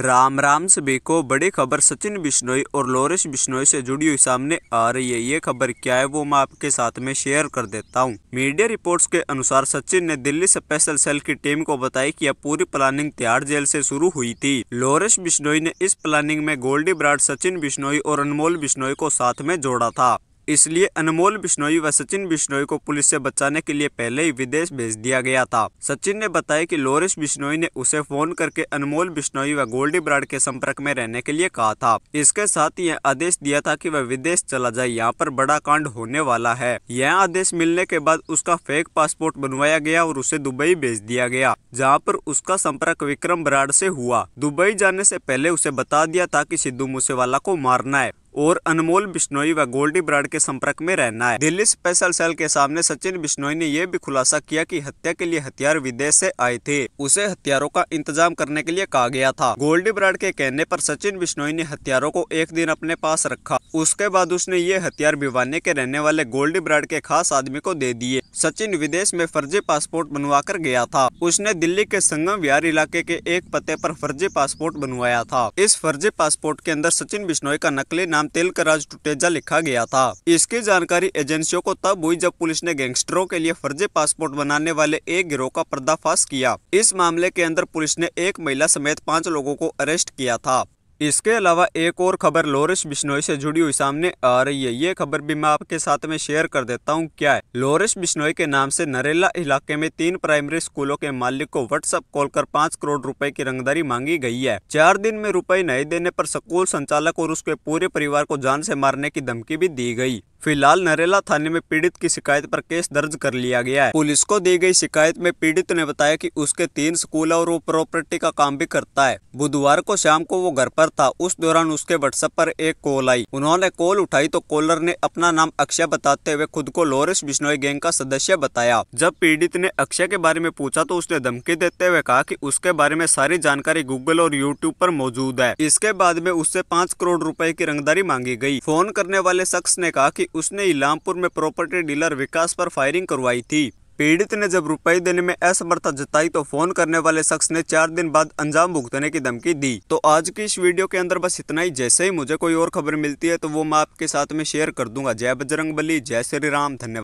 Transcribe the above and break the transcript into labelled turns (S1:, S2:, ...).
S1: राम राम सभी को बड़ी खबर सचिन बिश्नोई और लोरेश बिश्नोई से जुड़ी हुई सामने आ रही है ये खबर क्या है वो मैं आपके साथ में शेयर कर देता हूँ मीडिया रिपोर्ट्स के अनुसार सचिन ने दिल्ली स्पेशल सेल की टीम को बताया कि यह पूरी प्लानिंग तिहाड़ जेल से शुरू हुई थी लोरेश बिश्नोई ने इस प्लानिंग में गोल्डी ब्राड सचिन बिश्नोई और अनमोल बिश्नोई को साथ में जोड़ा था इसलिए अनमोल बिश्नोई व सचिन बिश्नोई को पुलिस से बचाने के लिए पहले ही विदेश भेज दिया गया था सचिन ने बताया कि लोरिस बिश्नोई ने उसे फोन करके अनमोल बिश्नोई व गोल्डी ब्राड के संपर्क में रहने के लिए कहा था इसके साथ ही यह आदेश दिया था कि वह विदेश चला जाए यहाँ पर बड़ा कांड होने वाला है यह आदेश मिलने के बाद उसका फेक पासपोर्ट बनवाया गया और उसे दुबई भेज दिया गया जहाँ पर उसका संपर्क विक्रम बराड से हुआ दुबई जाने से पहले उसे बता दिया था की सिद्धू मूसेवाला को मारना है और अनमोल बिश्नोई व गोल्डी ब्राड के संपर्क में रहना है दिल्ली स्पेशल सेल के सामने सचिन बिश्नोई ने यह भी खुलासा किया कि हत्या के लिए हथियार विदेश से आए थे उसे हथियारों का इंतजाम करने के लिए कहा गया था गोल्डी ब्राड के कहने पर सचिन बिश्नोई ने हथियारों को एक दिन अपने पास रखा उसके बाद उसने ये हथियार भिवाने के रहने वाले गोल्डी ब्राड के खास आदमी को दे दिए सचिन विदेश में फर्जी पासपोर्ट बनवा कर गया था उसने दिल्ली के संगम विहार इलाके के एक पते आरोप फर्जी पासपोर्ट बनवाया था इस फर्जी पासपोर्ट के अंदर सचिन बिश्नोई का नकली नाम नाम राज टुटेजा लिखा गया था इसकी जानकारी एजेंसियों को तब हुई जब पुलिस ने गैंगस्टरों के लिए फर्जी पासपोर्ट बनाने वाले एक गिरोह का पर्दाफाश किया इस मामले के अंदर पुलिस ने एक महिला समेत पाँच लोगों को अरेस्ट किया था इसके अलावा एक और खबर लोरिस बिश्नोई से जुड़ी हुई सामने आ रही है ये खबर भी मैं आपके साथ में शेयर कर देता हूँ क्या है लोरेश बिश्नोई के नाम से नरेला इलाके में तीन प्राइमरी स्कूलों के मालिक को व्हाट्सएप कॉल कर पाँच करोड़ रुपए की रंगदारी मांगी गई है चार दिन में रुपए नहीं देने पर स्कूल संचालक और उसके पूरे परिवार को जान से मारने की धमकी भी दी गई फिलहाल नरेला थाने में पीड़ित की शिकायत पर केस दर्ज कर लिया गया है पुलिस को दी गई शिकायत में पीड़ित ने बताया कि उसके तीन स्कूल और वो प्रॉपर्टी का काम भी करता है बुधवार को शाम को वो घर पर था उस दौरान उसके व्हाट्सएप पर एक कॉल आई उन्होंने कॉल उठाई तो कॉलर ने अपना नाम अक्षय बताते हुए खुद को लोरेस बिश्नो बिश्नोई गैंग का सदस्य बताया जब पीड़ित ने अक्षय के बारे में पूछा तो उसने धमकी देते हुए कहा की उसके बारे में सारी जानकारी गूगल और यूट्यूब आरोप मौजूद है इसके बाद में उससे पाँच करोड़ रूपए की रंगदारी मांगी गयी फोन करने वाले शख्स ने कहा की उसने इलामपुर में प्रॉपर्टी डीलर विकास पर फायरिंग करवाई थी पीड़ित ने जब रुपए देने में असमर्थता जताई तो फोन करने वाले शख्स ने चार दिन बाद अंजाम भुगतने की धमकी दी तो आज की इस वीडियो के अंदर बस इतना ही जैसे ही मुझे कोई और खबर मिलती है तो वो मैं आपके साथ में शेयर कर दूंगा जय बजरंग बली जय श्री राम धन्यवाद